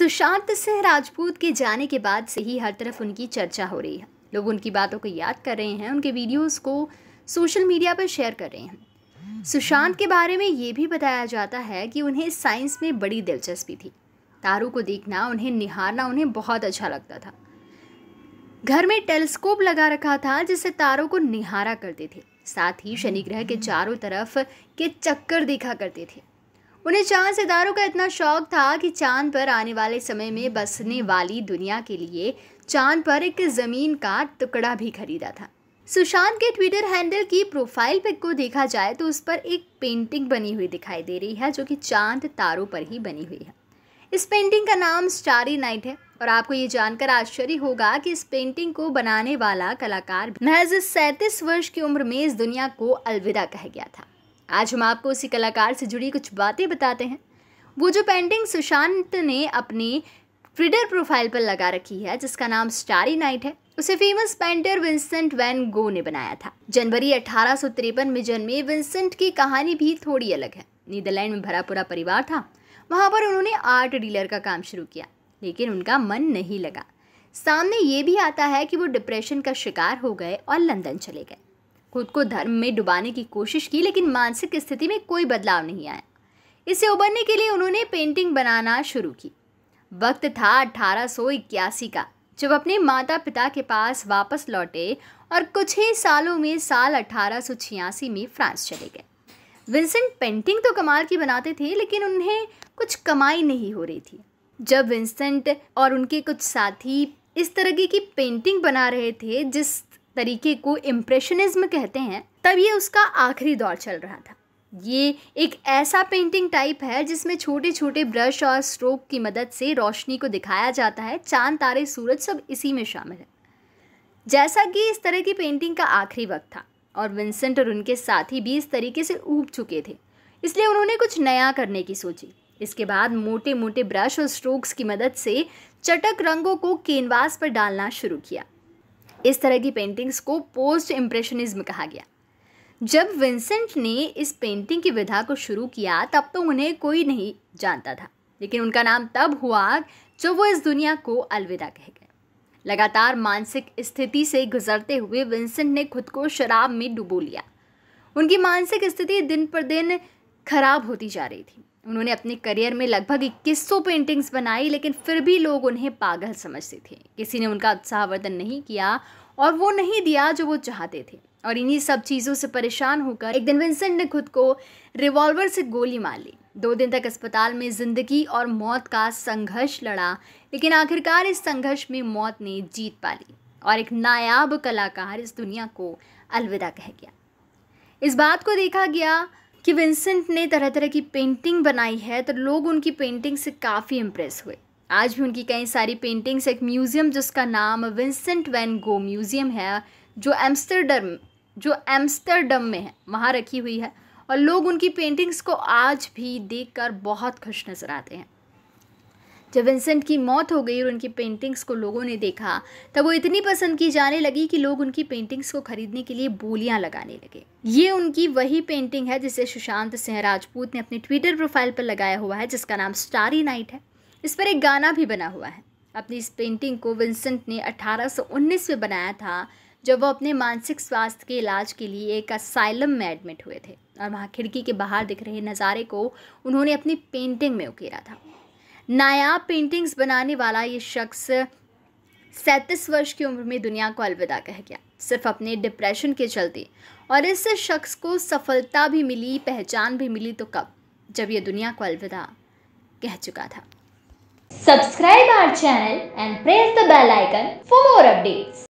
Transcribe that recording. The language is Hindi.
सुशांत सिंह राजपूत के जाने के बाद से ही हर तरफ उनकी चर्चा हो रही है लोग उनकी बातों को याद कर रहे हैं उनके वीडियोस को सोशल मीडिया पर शेयर कर रहे हैं सुशांत के बारे में ये भी बताया जाता है कि उन्हें साइंस में बड़ी दिलचस्पी थी तारों को देखना उन्हें निहारना उन्हें बहुत अच्छा लगता था घर में टेलीस्कोप लगा रखा था जिससे तारों को निहारा करते थे साथ ही शनि ग्रह के चारों तरफ के चक्कर देखा करते थे उन्हें चांद सितारों का इतना शौक था कि चांद पर आने वाले समय में बसने वाली दुनिया के लिए चांद पर एक ज़मीन का टुकड़ा भी खरीदा था सुशांत के ट्विटर हैंडल की प्रोफाइल पिक को देखा जाए तो उस पर एक पेंटिंग बनी हुई दिखाई दे रही है जो कि चांद तारों पर ही बनी हुई है इस पेंटिंग का नाम स्टारी नाइट है और आपको ये जानकर आश्चर्य होगा कि इस पेंटिंग को बनाने वाला कलाकार महज सैंतीस वर्ष की उम्र में इस दुनिया को अलविदा कह गया था आज हम आपको उसी कलाकार से जुड़ी कुछ बातें बताते हैं वो जो पेंटिंग सुशांत ने अपनी ट्विटर प्रोफाइल पर लगा रखी है जिसका नाम स्टारी नाइट है उसे famous painter Vincent van Gogh ने बनाया था जनवरी अठारह में जन्मे विंसेंट की कहानी भी थोड़ी अलग है नीदरलैंड में भरा पूरा परिवार था वहाँ पर उन्होंने आर्ट डीलर का काम शुरू किया लेकिन उनका मन नहीं लगा सामने ये भी आता है कि वो डिप्रेशन का शिकार हो गए और लंदन चले गए खुद को धर्म में डुबाने की कोशिश की लेकिन मानसिक स्थिति में कोई बदलाव नहीं आया इससे उबरने के लिए उन्होंने पेंटिंग बनाना शुरू की वक्त था इक्यासी का जब अपने माता पिता के पास वापस लौटे और कुछ ही सालों में साल छियासी में फ्रांस चले गए विंसेंट पेंटिंग तो कमाल की बनाते थे लेकिन उन्हें कुछ कमाई नहीं हो रही थी जब विंसेंट और उनके कुछ साथी इस तरह की पेंटिंग बना रहे थे जिस तरीके को इम्प्रेशनिज्म कहते हैं तब ये उसका आखिरी दौर चल रहा था ये एक ऐसा पेंटिंग टाइप है जिसमें छोटे छोटे ब्रश और स्ट्रोक की मदद से रोशनी को दिखाया जाता है चांद तारे सूरज सब इसी में शामिल है जैसा कि इस तरह की पेंटिंग का आखिरी वक्त था और विंसेंट और उनके साथी भी इस तरीके से ऊब चुके थे इसलिए उन्होंने कुछ नया करने की सोची इसके बाद मोटे मोटे ब्रश और स्ट्रोक्स की मदद से चटक रंगों को केनवास पर डालना शुरू किया इस तरह की पेंटिंग्स को पोस्ट इम्प्रेशनिज्म कहा गया जब विंसेंट ने इस पेंटिंग की विधा को शुरू किया तब तो उन्हें कोई नहीं जानता था लेकिन उनका नाम तब हुआ जब वो इस दुनिया को अलविदा कह गए लगातार मानसिक स्थिति से गुजरते हुए विंसेंट ने खुद को शराब में डुबो लिया उनकी मानसिक स्थिति दिन पर दिन खराब होती जा रही थी उन्होंने अपने करियर में लगभग इक्कीस सौ पेंटिंग्स बनाई लेकिन फिर भी लोग उन्हें पागल समझते थे किसी ने उनका उत्साहवर्धन नहीं किया और वो नहीं दिया जो वो चाहते थे और इन्हीं सब चीज़ों से परेशान होकर एक दिन विंसेंट ने खुद को रिवॉल्वर से गोली मार ली दो दिन तक अस्पताल में ज़िंदगी और मौत का संघर्ष लड़ा लेकिन आखिरकार इस संघर्ष में मौत ने जीत पा ली और एक नायाब कलाकार इस दुनिया को अलविदा कह गया इस बात को देखा गया कि विंसेंट ने तरह तरह की पेंटिंग बनाई है तो लोग उनकी पेंटिंग से काफ़ी इम्प्रेस हुए आज भी उनकी कई सारी पेंटिंग्स एक म्यूज़ियम जिसका नाम विंसेंट वैन गो म्यूज़ियम है जो एम्स्टरडम जो एम्स्टरडम में है वहाँ रखी हुई है और लोग उनकी पेंटिंग्स को आज भी देखकर बहुत खुश नज़र आते हैं जब विंसेंट की मौत हो गई और उनकी पेंटिंग्स को लोगों ने देखा तब वो इतनी पसंद की जाने लगी कि लोग उनकी पेंटिंग्स को खरीदने के लिए बोलियां लगाने लगे ये उनकी वही पेंटिंग है जिसे सुशांत सिंह राजपूत ने अपने ट्विटर प्रोफाइल पर लगाया हुआ है जिसका नाम स्टारी नाइट है इस पर एक गाना भी बना हुआ है अपनी इस पेंटिंग को विंसेंट ने अठारह में बनाया था जब वो अपने मानसिक स्वास्थ्य के इलाज के लिए एक असाइलम में एडमिट हुए थे और वहाँ खिड़की के बाहर दिख रहे नज़ारे को उन्होंने अपनी पेंटिंग में उकेरा था नायाब पेंटिंग्स बनाने वाला ये शख्स सैंतीस वर्ष की उम्र में दुनिया को अलविदा कह गया सिर्फ अपने डिप्रेशन के चलते और इस शख्स को सफलता भी मिली पहचान भी मिली तो कब जब ये दुनिया को अलविदा कह चुका था subscribe our channel and press the bell icon for more updates